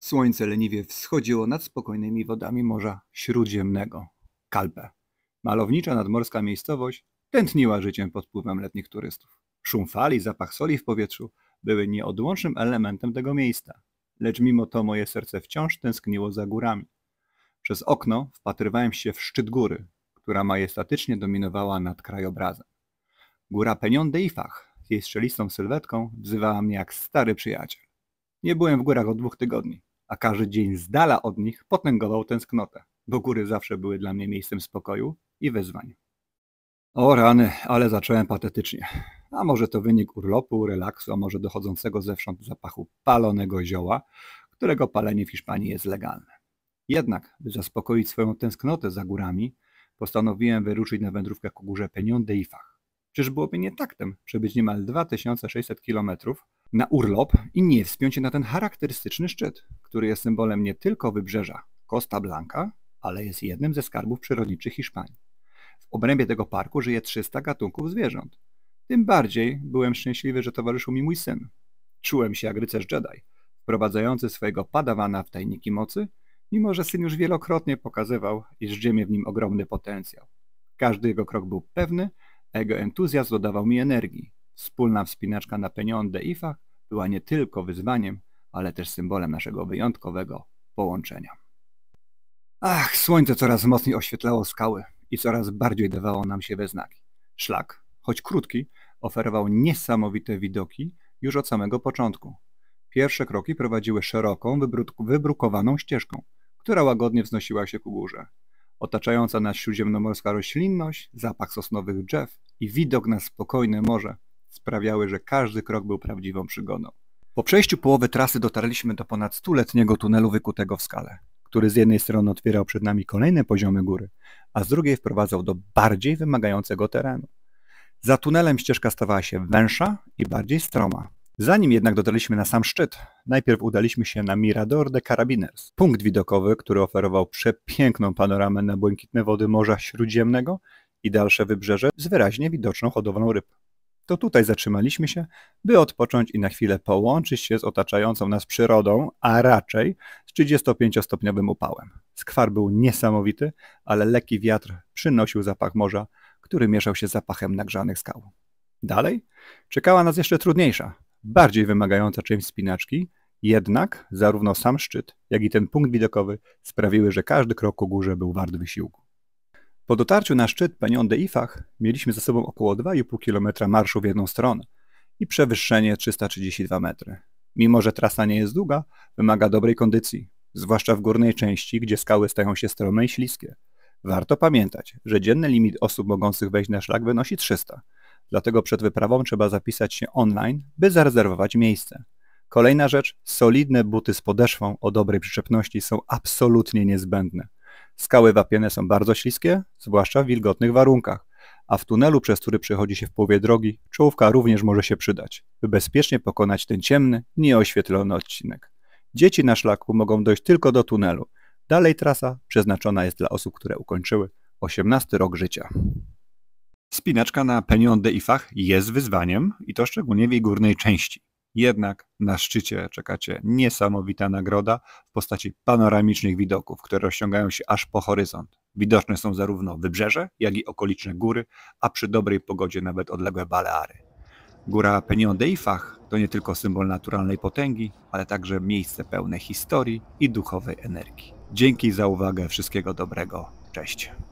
Słońce leniwie wschodziło nad spokojnymi wodami Morza Śródziemnego. Kalpe, malownicza nadmorska miejscowość, tętniła życiem pod wpływem letnich turystów. Szum fali, zapach soli w powietrzu były nieodłącznym elementem tego miejsca. Lecz mimo to moje serce wciąż tęskniło za górami. Przez okno wpatrywałem się w szczyt góry, która majestatycznie dominowała nad krajobrazem. Góra Penion de Ifach z jej strzelistą sylwetką wzywała mnie jak stary przyjaciel. Nie byłem w górach od dwóch tygodni a każdy dzień z dala od nich potęgował tęsknotę, bo góry zawsze były dla mnie miejscem spokoju i wyzwań. O rany, ale zacząłem patetycznie. A może to wynik urlopu, relaksu, a może dochodzącego zewsząd zapachu palonego zioła, którego palenie w Hiszpanii jest legalne. Jednak, by zaspokoić swoją tęsknotę za górami, postanowiłem wyruszyć na wędrówkę ku górze Penion de Ifach. Czyż byłoby nie taktem przebyć niemal 2600 kilometrów, na urlop i nie wspiąć się na ten charakterystyczny szczyt, który jest symbolem nie tylko wybrzeża Costa Blanca, ale jest jednym ze skarbów przyrodniczych Hiszpanii. W obrębie tego parku żyje 300 gatunków zwierząt. Tym bardziej byłem szczęśliwy, że towarzyszył mi mój syn. Czułem się jak rycerz Jedi, wprowadzający swojego padawana w tajniki mocy, mimo że syn już wielokrotnie pokazywał, iż ziemię w nim ogromny potencjał. Każdy jego krok był pewny, a jego entuzjazm dodawał mi energii, Wspólna wspinaczka na peniądze Ifach była nie tylko wyzwaniem, ale też symbolem naszego wyjątkowego połączenia. Ach, słońce coraz mocniej oświetlało skały i coraz bardziej dawało nam się we znaki. Szlak, choć krótki, oferował niesamowite widoki już od samego początku. Pierwsze kroki prowadziły szeroką, wybrukowaną ścieżką, która łagodnie wznosiła się ku górze. Otaczająca nas śródziemnomorska roślinność, zapach sosnowych drzew i widok na spokojne morze sprawiały, że każdy krok był prawdziwą przygodą. Po przejściu połowy trasy dotarliśmy do ponad stuletniego tunelu wykutego w skalę, który z jednej strony otwierał przed nami kolejne poziomy góry, a z drugiej wprowadzał do bardziej wymagającego terenu. Za tunelem ścieżka stawała się węższa i bardziej stroma. Zanim jednak dotarliśmy na sam szczyt, najpierw udaliśmy się na Mirador de Carabiners, punkt widokowy, który oferował przepiękną panoramę na błękitne wody Morza Śródziemnego i dalsze wybrzeże z wyraźnie widoczną hodowlą ryb to tutaj zatrzymaliśmy się, by odpocząć i na chwilę połączyć się z otaczającą nas przyrodą, a raczej z 35-stopniowym upałem. Skwar był niesamowity, ale lekki wiatr przynosił zapach morza, który mieszał się z zapachem nagrzanych skał. Dalej czekała nas jeszcze trudniejsza, bardziej wymagająca część spinaczki, jednak zarówno sam szczyt, jak i ten punkt widokowy sprawiły, że każdy krok ku górze był wart wysiłku. Po dotarciu na szczyt Penion de Ifach mieliśmy za sobą około 2,5 km marszu w jedną stronę i przewyższenie 332 metry. Mimo, że trasa nie jest długa, wymaga dobrej kondycji, zwłaszcza w górnej części, gdzie skały stają się strome i śliskie. Warto pamiętać, że dzienny limit osób mogących wejść na szlak wynosi 300, dlatego przed wyprawą trzeba zapisać się online, by zarezerwować miejsce. Kolejna rzecz, solidne buty z podeszwą o dobrej przyczepności są absolutnie niezbędne. Skały wapienne są bardzo śliskie, zwłaszcza w wilgotnych warunkach, a w tunelu, przez który przechodzi się w połowie drogi, czołówka również może się przydać, by bezpiecznie pokonać ten ciemny, nieoświetlony odcinek. Dzieci na szlaku mogą dojść tylko do tunelu. Dalej trasa przeznaczona jest dla osób, które ukończyły 18 rok życia. Spinaczka na Penion de Ifach jest wyzwaniem i to szczególnie w jej górnej części. Jednak na szczycie czekacie niesamowita nagroda w postaci panoramicznych widoków, które rozciągają się aż po horyzont. Widoczne są zarówno wybrzeże, jak i okoliczne góry, a przy dobrej pogodzie nawet odległe Baleary. Góra Penion de Ifach to nie tylko symbol naturalnej potęgi, ale także miejsce pełne historii i duchowej energii. Dzięki za uwagę, wszystkiego dobrego, cześć.